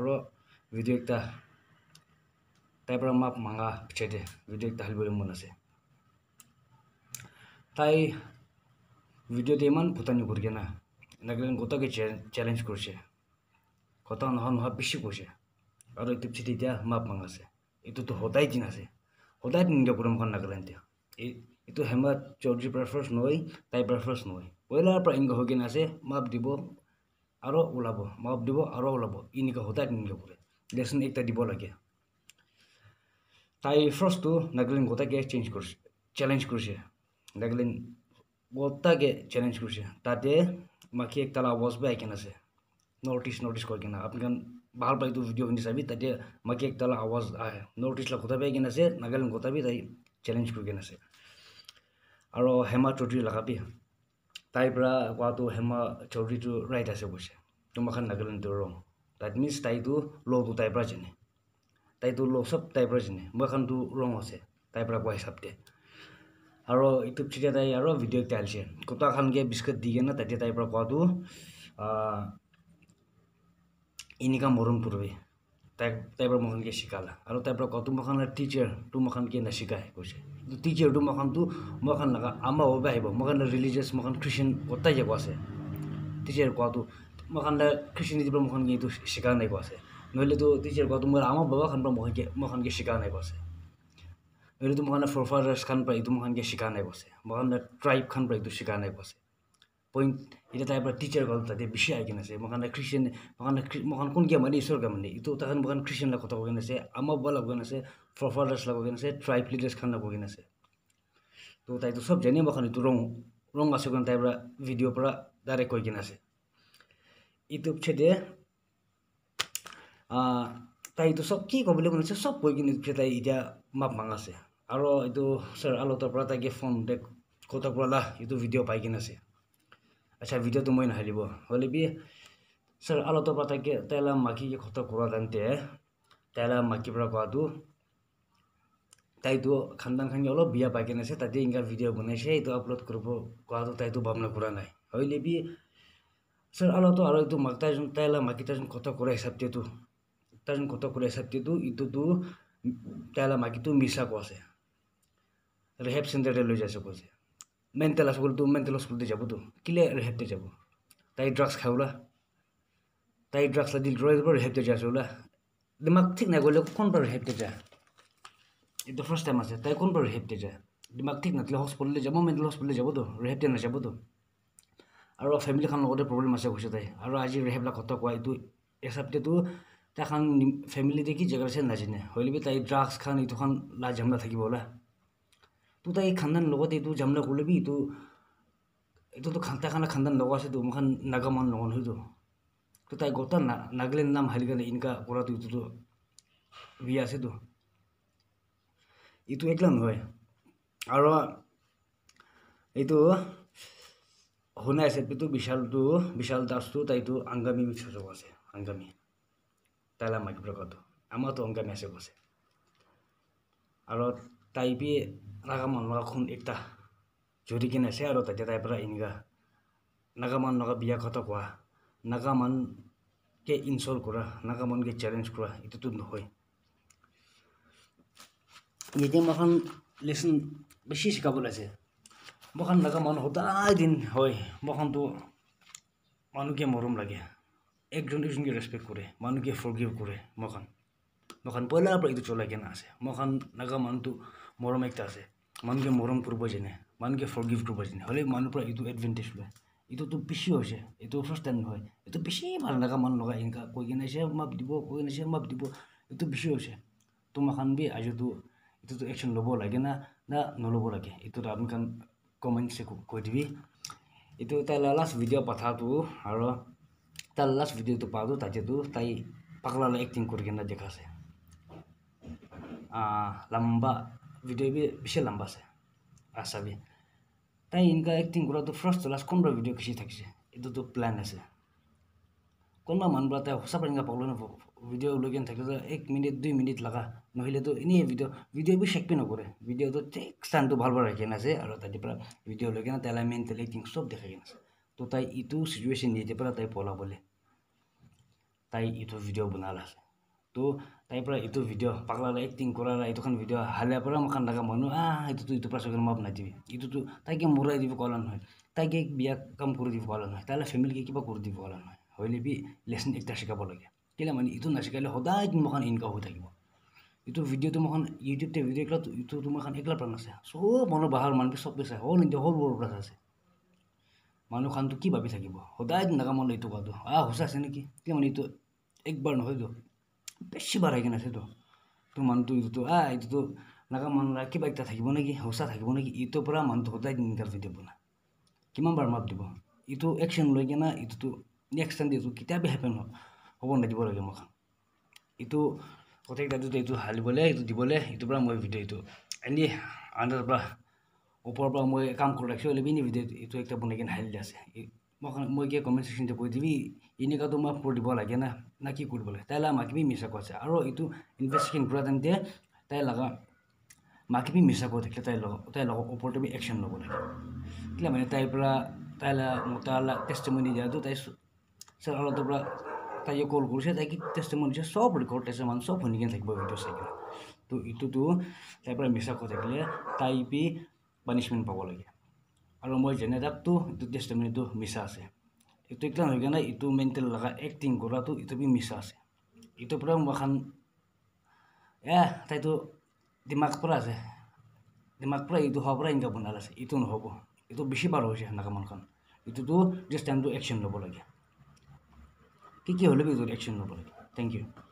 আৰু ভিডিঅ' এটা তাইৰ পৰা মাপ মাঙা পিছাইতে ভিডিঅ' এটা হেলিবলৈ মন আছে তাই ভিডিঅ'তে ইমান ভূটানি কৰিছে না এনেকৈ গোটেই চেলেঞ্জ কৰিছে কথা নোহোৱা নোহোৱা বেছি কৈছে আৰু এইটো পিছত এতিয়া মাপ মাঙাছে এইটোতো সদায় দিন আছে সদায় নিন্দা কৰিম খন নাগালেণ্ড এই এইটো হেমা চৌধুৰী প্ৰেফাৰেঞ্চ নহয় তাই প্ৰেফাৰেঞ্চ নহয় পইলাৰ পৰা ইংগ হৈ কিনে আছে মাপ দিব আৰু ওলাব মাপ দিব আৰু ওলাব এনেকুৱা সদায় তেনেকৈ কৰে লেচন এটা দিব লাগে তাই ফাৰ্ষ্টটো নাগালেণ্ড গোটাকে চেঞ্জ কৰিছে চেলেঞ্জ কৰিছে নাগালেণ্ড গোটাকে চেলেঞ্জ কৰিছে তাতে মাখি একতাল আৱাজ বা আইকেন আছে নৰ্থ ইষ্ট নৰ্থ ইষ্ট কৰি কেনে আপোনাক ভাল পাইতো ভিডিঅ' শুনি চাবি তাতে মাখি একতাল আৱাজ আহে নৰ্থ ইষ্টলে গোটাবি আইকেন আছে নাগালেণ্ড গোটাবি তাই চেলেঞ্জ কৰি কেনে আছে আৰু হেমা চৌধুৰী লগাবি তাইৰপৰা কোৱাটো হেমা চৌধুৰীটো ৰাইট আছে কৈছে তোমাখন নাগালেণ্ডটো ৰং দেট মিনছ তাইটো লটো তাইৰ পৰা জানে তাইটো ল চব তাইৰ পৰা জানে মই এখনটো ৰং আছে তাইৰ পৰা কোৱা হিচাপতে আৰু ইউটিউব চিটিয়া তাই আৰু ভিডিঅ' এটা আহিছে কোটাখনকৈ বিস্কুট দি কেনে তেতিয়া তাইৰ পৰা কোৱাটো এনেকুৱা মৰম পূৰ্বী তাই তাইৰ পৰা শিকালা আৰু তাইৰ পৰা কওঁ তোমাখান টিচাৰ তোমাখান কি নাশিকায় কৈছে কিন্তু টিচাৰটো মোখানটো মোখান লগা আমাৰ বাবে আহিব মোখান ৰিলিজিয়াছ মোখান খ্ৰীষ্টিয়ান গোটাই যাব আছে টিচাৰ কোৱাটো মোখান খ্ৰীষ্টিয়ানিটিৰ পৰা মোখান কি এইটো শিকা নাই কোৱা আছে নহ'লেতো টিচাৰ কোৱা মোৰ আমাৰ বাবা খান পৰা মোখানকৈ মোখানকৈ শিকা নাই কোৱা আছে নহ'লে তোমাখানে ফৰফাৰাৰ্ছ খান পৰা এইটো মোখানকৈ শিকা নাই কৈছে মোখান ট্ৰাইব খান পৰা এইটো শিকা নাই কৈছে পইণ্ট এটা তাইৰ পৰা টিচাৰ গ'ল তাতে বেছি আহি কিনে আছে মোকান খ্ৰীষ্টিয়ান মোকান মোকান কোন কিয় মানে ঈশ্বৰ কামানে এইটো তাহান মোকান খ্ৰীষ্টিয়ান লগত কথা কৈ আছে আমাৰ বা লগ আছে ফৰফাৰাৰ্ছ লগ আছে ট্ৰাইব লিডাৰ্ছ খান লগ আছে তো তাইতো চব জানে মোকান এইটো ৰং ৰং আছে কাৰণে তাইৰ পৰা ভিডিঅ'ৰ পৰা ডাইৰেক্ট কৈ কিনে আছে ইউটিউব চাইডে তাইতো চব কি ক'বলৈ গৈ আছে চব কৈ কিনে তাই এতিয়া মাপ মাং আছে আৰু এইটো ছাৰ আলতাৰ পৰা তাইকে ফোন দে কথা পৰা লাহ এইটো ভিডিঅ' পাই কিনে আছে আচ্ছা ভিডিও তুমি না হালিবো হলিবি স্যার আলো তো প্রত্যেক তেল মাখি কি কথা কোরা দান্তে তেল মাখি পড়ো দাও তাইতো খানদান খানগে হলো বিয়া বাইকেনছে তাইতে ইংগা ভিডিও বনাইছে এতো আপলোড করবো কোয়া দাও তাইতো বমনা কোরা নাই হলিবি স্যার আলো তো আরো একটু মতজন তেল মাখি মতজন কথা করে সবতি তো কত কথা করে সবতি তো এতো তো তেল মাখি তুমিisak আসে রিহেপ সিনতেলে যায় શકોস মেণ্টেল আছিল তোৰ মেণ্টেল হস্পিটেল যাবতো কিলে ৰেহেপ্তে যাব তাই ড্ৰাগছ খাই ওলা তাই ড্ৰাগছ লাগিল ড্ৰাইভ ৰেহেপ্তে যা আছে ওলা দিমাগ ঠিক নাই কৰিলে কোন পৰা ৰেহেপ্তে যা এইটো ফাৰ্ষ্ট টাইম আছে তাই কোন পৰা ৰেহেপ্তে যা দিমাগ ঠিক নাথাকিলে হস্পিটেললৈ যাব মেণ্টেল হস্পিটেললৈ যাবতো ৰেহেপ্তে নাযাবতো আৰু ফেমিলিখনৰ লগতে প্ৰব্লেম আছে কৈছে তাই আৰু আজি ৰেহেপলা কথা কোৱা এইটো এচাপ্তেটো তাইখন ফেমিলিতে কি জেগা আছে নাজানে হ'লে তাই ড্ৰাগছ খান এইটোখন লাজ জামলা থাকিব ওলা তোৰ তাই খান্দান লগতে এইটো যামলা কলবি এইটো এইটোতো খান্তা খানা খান্দান লগা আছে তোমাখান নাগামান লগা হয়তো তো তাই গোটা না নাগলেন নাম হাৰি কানে ইনকা পড়া তো এইটোতো বিয়া আছে তো এইটো একলা নহয় আৰু এইটো শুনাই আছে এইটো বিশালটো বিশাল দাসটো তাইতো আংগামী মিক্স হৈ আছে আংগামী তাইলা মাইকী আমাৰতো অংগামী আছে কৈছে আৰু তাই পি নাগাম খুন একটা জুড়ি কিনে আছে আর তাদের তাইপরা ইনগা নাগামান লগা বিয়া কথা কোয়া নাগামান কে ইনসল করা নাগামান কে চ্যালেঞ্জ করা এটা তো নহয় এতে মখান লেসন বেশি শিকাবল আছে মখান নাগামান হতা দিন হয় মখান তো মানুষকে মরম লাগে একজন একজনকে রেসপেক্ট করে মানুষকে ফরগিভ করে মখান মখান পয়লার পর এটা চলে কেনা আছে মখান নাগামান তো মরম একটা আছে মানুহে মৰম কৰিব জানে ফৰ গিফ্ট কৰিব জানে হ'লে মানুহৰ পৰা এইটো এডভেণ্টেজ লয় এইটোতো বেছি হৈছে এইটো ফাৰ্ষ্ট টাইম নহয় এইটো বেছি ভাল লগা মানুহ লগা এনেকুৱা কৈ কিনে আছে মাপ দিব কৈ কিনে আছে মাপ দিব এইটো বেছি হৈছে তোমাখান খানবি আজিতো এইটোতো একশ্যন ল'ব লাগে না না নল'ব লাগে এইটোত আপোনাৰ কমেণ্টছে কৈ দিবি এইটো তাই লাষ্ট ভিডিঅ' পাঠাটো আৰু তাই লাষ্ট ভিডিঅ'টো পাওঁতো তাতেতো তাই পাগলালে এক্টিং কৰি কিনে দেখাইছে লম্বা ভিডিও বেশি লম্বা আছে আশাবি তাই ইনকা একটিং করা তো ফার্স্ট লাস্ট কোন ভিডিও কিছু থাকছে এটা তো প্ল্যান আছে কোনবা মানুষ তাই হসা পড়ি পাবল ভিডিও লোক থাকলে তো এক মিনিট দুই মিনিট লাগা নহিলে তো এনেই ভিডিও ভিডিও শেখবি নকরে ভিডিও তো ঠিক স্থানটা ভালভাবে রেখে আছে আর তাদের ভিডিও লোক তাই মেন্টাল একটিং সব দেখা গেছে আছে তো তাই ইটু সিচুয়েশন নিয়ে পেলা তাই পলা বলে তাই ইটু ভিডিও বনাল আছে tuh tapi pula itu video pak lala acting kurang lah itu kan video hal apa lah makan dagang manu ah itu tuh itu prasugan maaf najib itu tuh tapi yang murah di bukalan hari tapi kayak biar kam kurdi bukalan hari tala family kayak kita kurdi bukalan hari hari lebih lesson ekstra sih kapal lagi kira mani itu nasi kalau hoda itu makan inka hoda gitu itu video tuh makan youtube tuh video iklan itu tuh makan iklan pernah sih so mana bahar mana bisa bisa hol ini hol bolu pernah sih মানুহ খান তো কি ভাবি থাকিব সদায় নাকামল এইটো কোৱাটো আহ সঁচা আছে নেকি কিয় মানে এইটো একবাৰ নহয়তো বেছি বাঢ়াই কিনে আছেতো তোৰ মানুহটো এইটোতো আ এইটোতো নাগা মানুহ নাই কিবা এটা থাকিব নেকি হৌচা থাকিব নেকি ইটোৰ পৰা মানুহটো সদায় ইণ্টাৰভিউ দিব না কিমান বাৰ মাপ দিব ইটো একশ্যন লৈ কিনে ইটোতো নেক্সট টাইম দিয়েতো কেতিয়াবা হেপেন হ'ব নাথাকিব লাগে মোক ইটো প্ৰত্যেক দাদুতে এইটো হালিবলৈ এইটো দিবলৈ ইটোৰ পৰা মই ভিডিঅ' এইটো এনেই আন্দাৰ পৰা ওপৰৰ পৰা মই কাম কৰি ৰাখিছোঁ এনেই ভিডিঅ' এইটো একটা বনাই কিনে হালি আছে মই মই কি কমেণ্টেশ্যনটো কৈ দিবি এনেকুৱাটো মই ফুৰ দিব লাগে না না কি কৰিব লাগে তাই লগা মাকিবি মিছা কৈছে আৰু এইটো ইনভেষ্টিগেশ্যন কৰা তেন্তে তাই লগা মাকিবি মিছা কৈ থাকিলে তাই লগ তাই লগৰ ওপৰতে আমি একশ্যন ল'ব লাগে কেলে মানে তাইৰ পৰা তাই মতা মানি দিয়াটো তাই চেনেলৰ পৰা তাইয়ে কল কৰিছে তাইক টেষ্টমণি দিছে চব ৰেকৰ্ড আছে মানুহ চব শুনি কিনে থাকিব ভিডিঅ' চাই কিনে তো এইটোতো তাইৰ পৰা মিছা কৈ থাকিলে তাই পি পানিছমেণ্ট পাব লাগে আৰু মই যেনে ডাকটো এইটো টেষ্টমেণ্টটো মিছা আছে এইটো একলা নহয় কাৰণে ইটো মেণ্টেল লগা এক্টিং কৰাটো এইটো বি মিছা আছে ইটোৰ পৰা মই এখন এ তাইতো দিমাগ পৰা আছে দিমাগ পৰা ইটো হোৱাৰ পৰা এনেকুৱা বনাই আছে ইটো নহ'ব এইটো বেছি বাৰ হৈছে সেনেকৈ মনখন এইটোতো জাষ্ট টাইমটো একশ্যন ল'ব লাগে কি কি হ'লেও ইটো একশ্যন ল'ব লাগে থেংক ইউ